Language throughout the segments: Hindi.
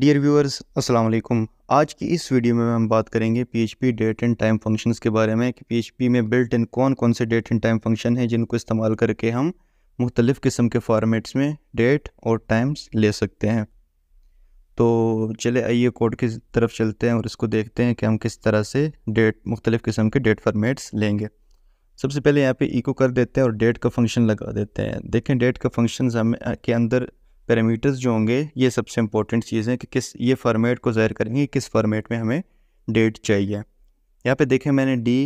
डियर व्यूअर्स अस्सलाम वालेकुम आज की इस वीडियो में हम बात करेंगे PHP date and time functions के बारे में कि पीएचपी में बिल्ट इन कौन कौन से डेट एंड टाइम फंक्शन हैं जिनको इस्तेमाल करके हम मुख्तलिफ़ किस्म के फॉर्मेट्स में डेट और टाइम्स ले सकते हैं तो चले आइए कोड की तरफ चलते हैं और इसको देखते हैं कि हम किस तरह से डेट मुख्तलिफ़ किस्म के डेट फॉर्मेट्स लेंगे सबसे पहले यहाँ पे इको कर देते हैं और डेट का फंक्शन लगा देते हैं देखें डेट का फंक्शन हम के अंदर पैरामीटर्स जो होंगे ये सबसे इंपॉर्टेंट चीज़ है कि किस ये फॉर्मेट को ज़ाहिर करेंगे किस फॉर्मेट में हमें डेट चाहिए यहाँ पे देखें मैंने डी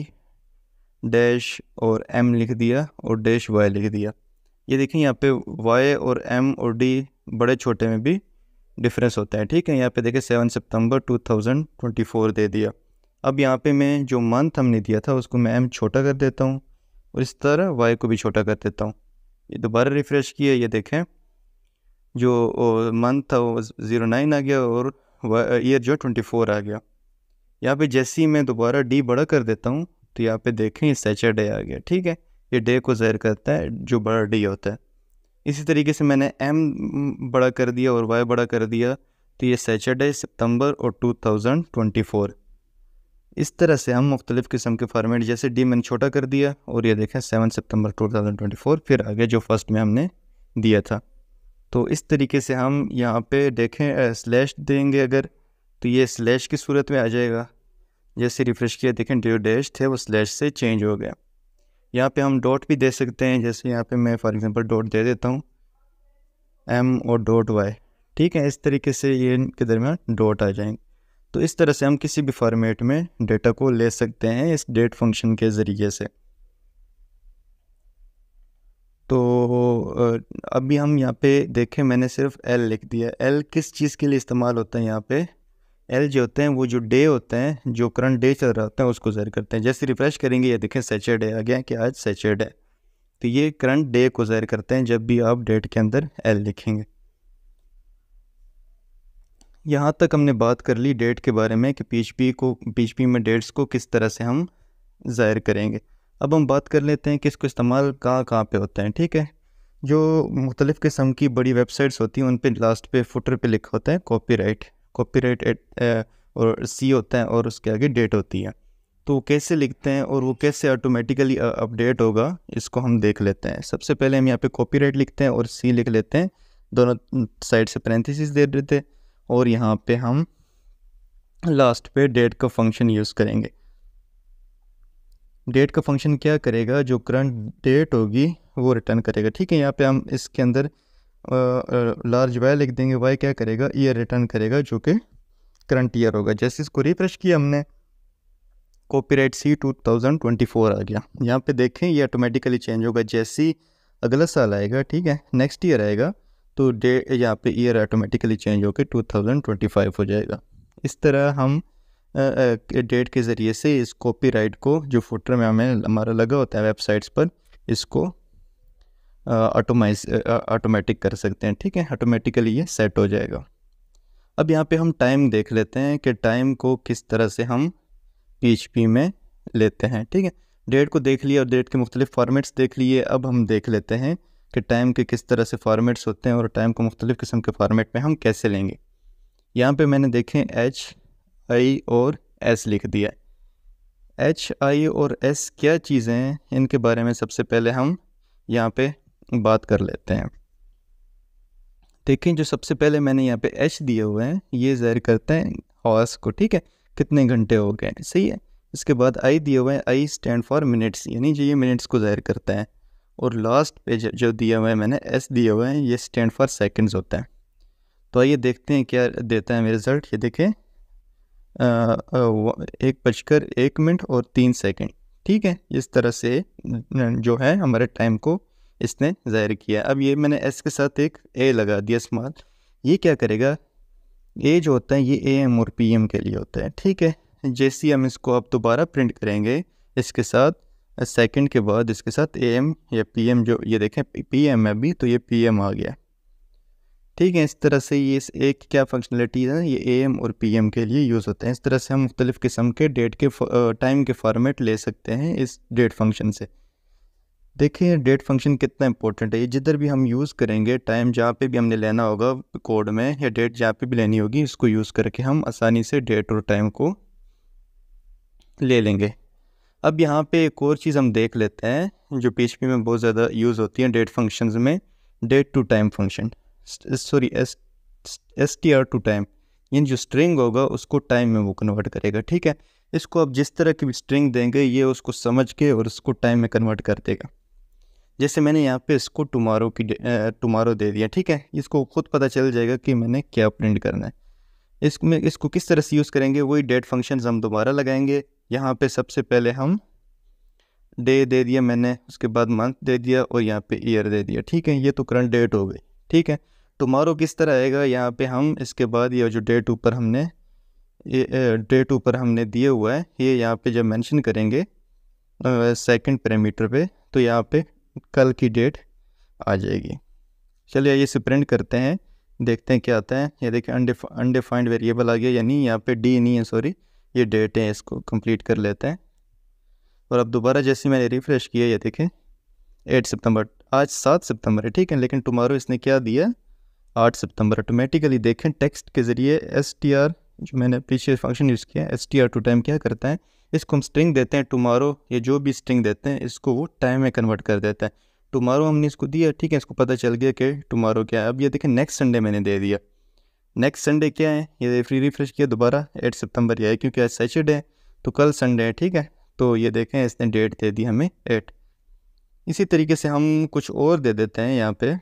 डैश और एम लिख दिया और डैश वाई लिख दिया ये देखें यहाँ पे वाई और एम और डी बड़े छोटे में भी डिफरेंस होता है ठीक है यहाँ पे देखें सेवन सितंबर 2024 दे दिया अब यहाँ पे मैं जो मंथ हमने दिया था उसको मैं एम छोटा कर देता हूँ और इस तरह वाई को भी छोटा कर देता हूँ ये दोबारा रिफ़्रेश किया ये देखें जो मंथ था वो ज़ीरो नाइन आ गया और ईयर जो ट्वेंटी फोर आ गया यहाँ पे जैसे ही मैं दोबारा डी बड़ा कर देता हूँ तो यहाँ पे देखें ये सैचरडे आ गया ठीक है ये डे को ज़ाहिर करता है जो बड़ा डी होता है इसी तरीके से मैंने एम बड़ा कर दिया और वाई बड़ा कर दिया तो ये सैचरडे सितंबर और टू थाउजेंड ट्वेंटी फोर इस तरह से हम मुख्तलिफ़ किस्म के फॉर्मेट जैसे डी मैंने छोटा कर दिया और ये देखें सेवन सितंबर फोर फिर आगे जो फर्स्ट में हमने दिया था तो इस तरीके से हम यहाँ पे देखें स्लैश देंगे अगर तो ये स्लैश की सूरत में आ जाएगा जैसे रिफ़्रेश किया देखें जो डैश थे वो स्लैश से चेंज हो गया यहाँ पे हम डॉट भी दे सकते हैं जैसे यहाँ पे मैं फॉर एग्जांपल डॉट दे देता हूँ एम और डॉट वाई ठीक है इस तरीके से ये इनके दरमियान डॉट आ जाएंगे तो इस तरह से हम किसी भी फॉर्मेट में डेटा को ले सकते हैं इस डेट फंक्शन के ज़रिए से तो अभी हम यहाँ पे देखें मैंने सिर्फ एल लिख दिया एल किस चीज़ के लिए इस्तेमाल होता है यहाँ पे एल जो होते हैं वो जो डे होते हैं जो करंट डे चल रहा होता है उसको ज़ाहिर करते हैं जैसे रिफ़्रेश करेंगे ये देखें सैचरडे आ गया कि आज सैचरडे तो ये करंट डे को जहर करते हैं जब भी आप डेट के अंदर एल लिखेंगे यहाँ तक हमने बात कर ली डेट के बारे में कि पी को पी में डेट्स को किस तरह से हम ज़ाहिर करेंगे अब हम बात कर लेते हैं कि इसको इस्तेमाल कहाँ कहाँ पे होता है ठीक है जो मुख्तलिफ़ किस्म की बड़ी वेबसाइट्स होती हैं उन पर लास्ट पे फुटर पे लिखा होता है कॉपी राइट कॉपी राइट और सी होता है और उसके आगे डेट होती है तो कैसे लिखते हैं और वो कैसे ऑटोमेटिकली अपडेट होगा इसको हम देख लेते हैं सबसे पहले हम यहाँ पे कॉपीराइट लिखते हैं और सी लिख लेते हैं दोनों साइड से पैरेंथिस दे देते हैं और यहाँ पे हम लास्ट पे डेट का फंक्शन यूज़ करेंगे डेट का फंक्शन क्या करेगा जो करंट डेट होगी वो रिटर्न करेगा ठीक है यहाँ पे हम इसके अंदर लार्ज वाई लिख देंगे वाई क्या करेगा ईयर रिटर्न करेगा जो कि करंट ईयर होगा जैसे इसको रिफ्रेश किया हमने कॉपीराइट सी 2024 आ गया यहाँ पे देखें ये ऑटोमेटिकली चेंज होगा जैसे ही अगला साल आएगा ठीक है नेक्स्ट ईयर आएगा तो डेट यहाँ पर ईयर ऑटोमेटिकली चेंज होकर टू हो जाएगा इस तरह हम डेट के ज़रिए से इस कॉपीराइट को जो फोटर में हमें हमारा लगा होता है वेबसाइट्स पर इसको ऑटोमाइज ऑटोमेटिक कर सकते हैं ठीक है ऑटोमेटिकली ये सेट हो जाएगा अब यहाँ पे हम टाइम देख लेते हैं कि टाइम को किस तरह से हम पी में लेते हैं ठीक है डेट को देख लिए और डेट के मुख्तलिफ फॉर्मेट्स देख लिए अब हम देख लेते हैं कि टाइम के किस तरह से फॉर्मेट्स होते हैं और टाइम को मुख्तलिफ किस्म के फॉर्मेट में हम कैसे लेंगे यहाँ पे मैंने देखें एच आई और एस लिख दिया एच आई और एस क्या चीज़ें हैं इनके बारे में सबसे पहले हम यहाँ पे बात कर लेते हैं देखें जो सबसे पहले मैंने यहाँ पे एच दिए हुए हैं ये ज़ाहिर करते हैं हॉर्स को ठीक है कितने घंटे हो गए सही है इसके बाद आई दिए हुए हैं आई स्टैंड फॉर मिनट्स यानी जो ये मिनट्स को ज़ाहिर करते हैं और लास्ट पे जो दिया हुआ है मैंने एस दिए हुए हैं ये स्टैंड फॉर सेकेंड्स होता है तो आइए देखते हैं क्या देता है मेरे रिज़ल्ट ये देखें एक बजकर एक मिनट और तीन सेकंड ठीक है इस तरह से जो है हमारे टाइम को इसने ज़ाहिर किया अब ये मैंने एस के साथ एक ए लगा दिया स्मार्ट ये क्या करेगा ए जो होता है ये ए एम और पी एम के लिए होता है ठीक है जैसे हम इसको अब दोबारा प्रिंट करेंगे इसके साथ सेकंड के बाद इसके साथ ए एम या पी एम जो ये देखें पी एम है अभी तो ये पी एम आ गया ठीक है इस तरह से ये इस एक क्या फंक्शनलिटीज़ हैं ये एम और पी एम के लिए यूज़ होते हैं इस तरह से हम मुख्तलिफ़ किस्म के डेट के टाइम के फॉर्मेट ले सकते हैं इस डेट फंक्शन से देखिए डेट फंक्शन कितना इंपॉर्टेंट है ये जिधर भी हम यूज़ करेंगे टाइम जहाँ पे भी हमने लेना होगा कोड में या डेट जहाँ पे भी लेनी होगी इसको यूज़ करके हम आसानी से डेट और टाइम को ले लेंगे अब यहाँ पे एक और चीज़ हम देख लेते हैं जो पी में बहुत ज़्यादा यूज़ होती है डेट फंक्शंस में date to time function sorry S S T R to time यानी जो स्ट्रिंग होगा उसको टाइम में वो कन्वर्ट करेगा ठीक है इसको आप जिस तरह की भी स्ट्रिंग देंगे ये उसको समझ के और उसको टाइम में कन्वर्ट कर देगा जैसे मैंने यहाँ पे इसको टुमारो की टुमारो दे दिया ठीक है इसको खुद पता चल जाएगा कि मैंने क्या प्रिंट करना है इसमें इसको किस तरह से यूज़ करेंगे वही डेट फंक्शन हम दोबारा लगाएंगे यहाँ पे सबसे पहले हम डे दे दिया मैंने उसके बाद मंथ दे दिया और यहाँ पे ईयर दे दिया ठीक है ये तो करंट डेट हो गई ठीक है टुमारो किस तरह आएगा यहाँ पे हम इसके बाद ये जो डेट ऊपर हमने ये डेट ऊपर हमने दिए हुआ है ये यहाँ पे जब मेंशन करेंगे सेकंड पैरामीटर पे तो यहाँ पे कल की डेट आ जाएगी चलिए ये प्रिंट करते हैं देखते हैं क्या आता है ये देखिए अनडिफाइंड वेरिएबल आ गया यानी यहाँ पे डी नहीं है सॉरी ये डेट है इसको कंप्लीट कर लेते हैं और अब दोबारा जैसे मैंने रिफ़्रेश किया ये देखें एट सितंबर आज सात सितंबर है ठीक है लेकिन टुमारो इसने क्या दिया आठ सितंबर ऑटोमेटिकली देखें टेक्स्ट के ज़रिए एस टी आर जो मैंने पीछे फंक्शन यूज़ किया S T R to time क्या करता है इसको हम स्ट्रिंग देते हैं टुमारो ये जो भी स्ट्रिंग देते हैं इसको वो टाइम में कन्वर्ट कर देता है टुमारो हमने इसको दिया ठीक है इसको पता चल गया कि टुमारो क्या है अब ये देखें नेक्स्ट संडे मैंने दे दिया नेक्स्ट संडे क्या है ये फ्री रिफ्रेश किया दोबारा एट सितंबर ये है क्योंकि आज सैटरडे है तो कल संडे है ठीक है तो ये देखें इसने डेट दे दी हमें एट इसी तरीके से हम कुछ और दे देते हैं यहाँ पे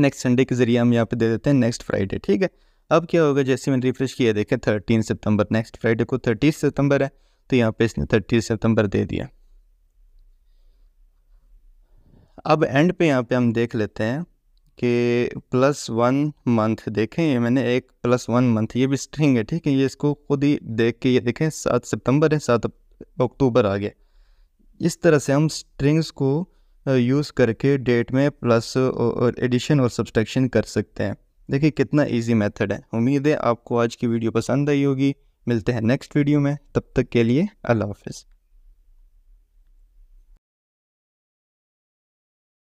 नेक्स्ट संडे के ज़रिए हम यहाँ पे दे देते हैं नेक्स्ट फ्राइडे ठीक है अब क्या होगा जैसे मैंने रिफ्रेश किया देखें थर्टीन सितंबर नेक्स्ट फ्राइडे को थर्टी सितंबर है तो यहाँ पे इसने थर्टी सितंबर दे दिया अब एंड पे यहाँ पे हम देख लेते हैं कि प्लस वन मंथ देखें ये मैंने एक प्लस वन मंथ ये भी स्ट्रिंग है ठीक है ये इसको खुद ही देख के ये देखें सात सितंबर है सात अक्टूबर आ गया इस तरह से हम स्ट्रिंग्स को यूज़ करके डेट में प्लस और एडिशन और सब्सट्रैक्शन कर सकते हैं देखिए कितना इजी मेथड है उम्मीद है आपको आज की वीडियो पसंद आई होगी मिलते हैं नेक्स्ट वीडियो में तब तक के लिए अल्लाह हाफिज़